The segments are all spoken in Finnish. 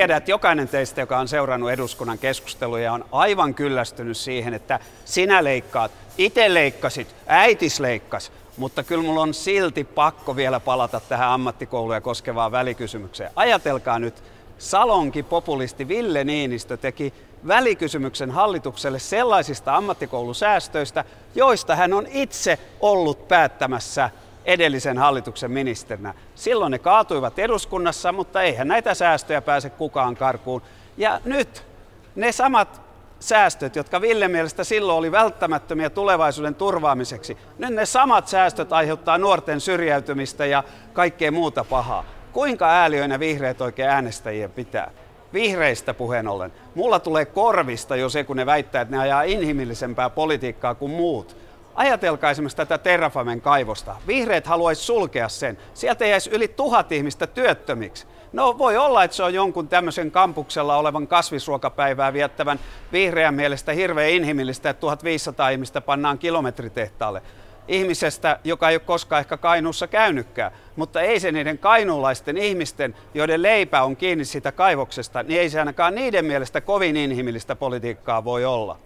tiedän, että jokainen teistä, joka on seurannut eduskunnan keskusteluja, on aivan kyllästynyt siihen, että sinä leikkaat, itse leikkasit, äitis leikkas, mutta kyllä mulla on silti pakko vielä palata tähän ammattikouluja koskevaan välikysymykseen. Ajatelkaa nyt, Salonki populisti Ville Niinistö teki välikysymyksen hallitukselle sellaisista ammattikoulusäästöistä, joista hän on itse ollut päättämässä edellisen hallituksen ministerinä. Silloin ne kaatuivat eduskunnassa, mutta eihän näitä säästöjä pääse kukaan karkuun. Ja nyt ne samat säästöt, jotka Ville mielestä silloin oli välttämättömiä tulevaisuuden turvaamiseksi, nyt ne samat säästöt aiheuttaa nuorten syrjäytymistä ja kaikkea muuta pahaa. Kuinka ääliöinä vihreät oikein äänestäjiä pitää? Vihreistä puheen ollen. Mulla tulee korvista jo se, kun ne väittää, että ne ajaa inhimillisempää politiikkaa kuin muut. Ajatelkaa esimerkiksi tätä Terrafamen kaivosta. Vihreät haluaisi sulkea sen. Sieltä jäisi yli tuhat ihmistä työttömiksi. No voi olla, että se on jonkun tämmöisen kampuksella olevan kasvisruokapäivää viettävän vihreän mielestä hirveän inhimillistä, että 1500 ihmistä pannaan kilometritehtaalle ihmisestä, joka ei ole koskaan ehkä Kainuussa käynytkään. Mutta ei se niiden kainuulaisten ihmisten, joiden leipä on kiinni sitä kaivoksesta, niin ei se ainakaan niiden mielestä kovin inhimillistä politiikkaa voi olla.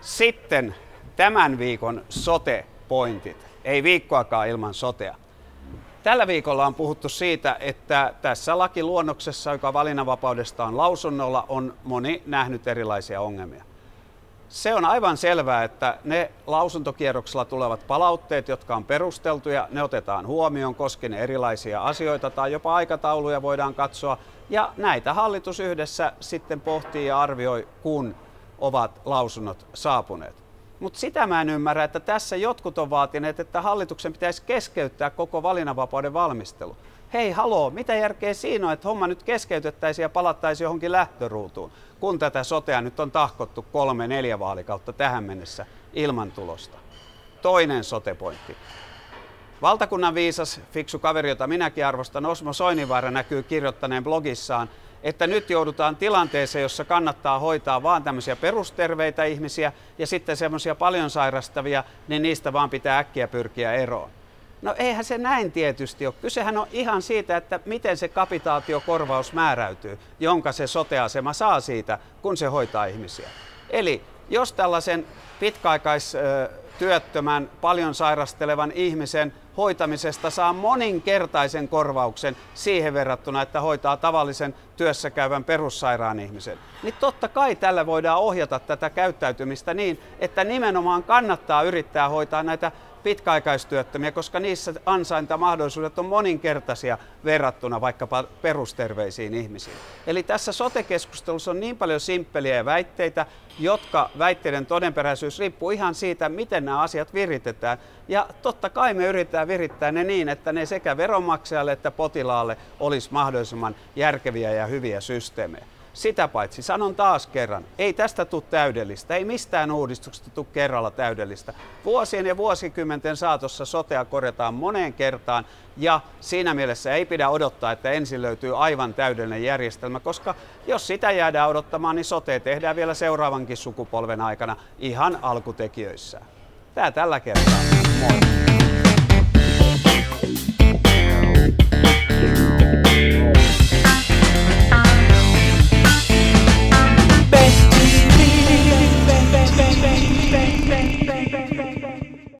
Sitten tämän viikon sote-pointit. Ei viikkoakaan ilman sotea. Tällä viikolla on puhuttu siitä, että tässä lakiluonnoksessa, joka valinnanvapaudesta on lausunnolla, on moni nähnyt erilaisia ongelmia. Se on aivan selvää, että ne lausuntokierroksella tulevat palautteet, jotka on perusteltuja, ne otetaan huomioon, koskien erilaisia asioita tai jopa aikatauluja voidaan katsoa. Ja näitä hallitus yhdessä sitten pohtii ja arvioi, kun ovat lausunnot saapuneet. Mutta sitä mä en ymmärrä, että tässä jotkut on vaatineet, että hallituksen pitäisi keskeyttää koko valinnanvapauden valmistelu. Hei, haloo, mitä järkeä siinä on, että homma nyt keskeytettäisiin ja palattaisiin johonkin lähtöruutuun, kun tätä sotea nyt on tahkottu kolme, neljä vaalikautta tähän mennessä ilman tulosta. Toinen sotepointti. Valtakunnan viisas, fiksu kaveri, jota minäkin arvostan, Osmo Soininvaara näkyy kirjoittaneen blogissaan, että nyt joudutaan tilanteeseen, jossa kannattaa hoitaa vaan tämmöisiä perusterveitä ihmisiä ja sitten semmoisia paljon sairastavia, niin niistä vaan pitää äkkiä pyrkiä eroon. No eihän se näin tietysti ole. Kysehän on ihan siitä, että miten se kapitaatiokorvaus määräytyy, jonka se soteasema saa siitä, kun se hoitaa ihmisiä. Eli jos tällaisen pitkäaikais työttömän, paljon sairastelevan ihmisen hoitamisesta saa moninkertaisen korvauksen siihen verrattuna, että hoitaa tavallisen työssäkäyvän perussairaan ihmisen. Niin totta kai tällä voidaan ohjata tätä käyttäytymistä niin, että nimenomaan kannattaa yrittää hoitaa näitä pitkäaikaistyöttömiä, koska niissä ansaintamahdollisuudet on moninkertaisia verrattuna vaikkapa perusterveisiin ihmisiin. Eli tässä sotekeskustelussa on niin paljon simppeliä väitteitä, jotka väitteiden todenperäisyys riippuu ihan siitä, miten nämä asiat viritetään. Ja totta kai me yritetään virittää ne niin, että ne sekä veronmaksajalle että potilaalle olisi mahdollisimman järkeviä ja hyviä systeemejä. Sitä paitsi sanon taas kerran, ei tästä tule täydellistä, ei mistään uudistuksesta tule kerralla täydellistä. Vuosien ja vuosikymmenten saatossa sotea korjataan moneen kertaan ja siinä mielessä ei pidä odottaa, että ensin löytyy aivan täydellinen järjestelmä, koska jos sitä jäädään odottamaan, niin sote tehdään vielä seuraavankin sukupolven aikana ihan alkutekijöissä. Tää tällä kertaa. Moi!